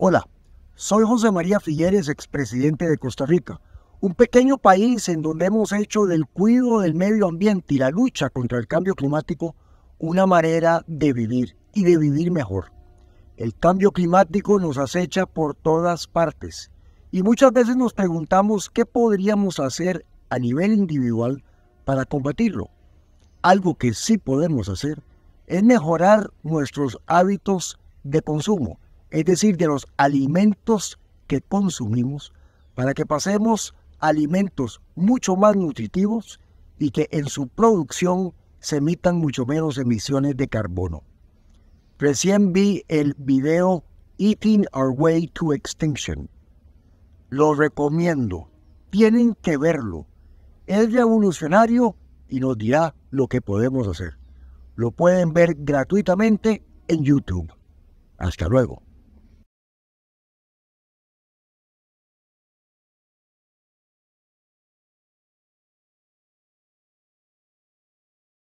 Hola, soy José María Figueres, expresidente de Costa Rica, un pequeño país en donde hemos hecho del cuidado del medio ambiente y la lucha contra el cambio climático una manera de vivir y de vivir mejor. El cambio climático nos acecha por todas partes y muchas veces nos preguntamos qué podríamos hacer a nivel individual para combatirlo. Algo que sí podemos hacer es mejorar nuestros hábitos de consumo es decir, de los alimentos que consumimos, para que pasemos alimentos mucho más nutritivos y que en su producción se emitan mucho menos emisiones de carbono. Recién vi el video Eating Our Way to Extinction. Lo recomiendo. Tienen que verlo. Es revolucionario y nos dirá lo que podemos hacer. Lo pueden ver gratuitamente en YouTube. Hasta luego.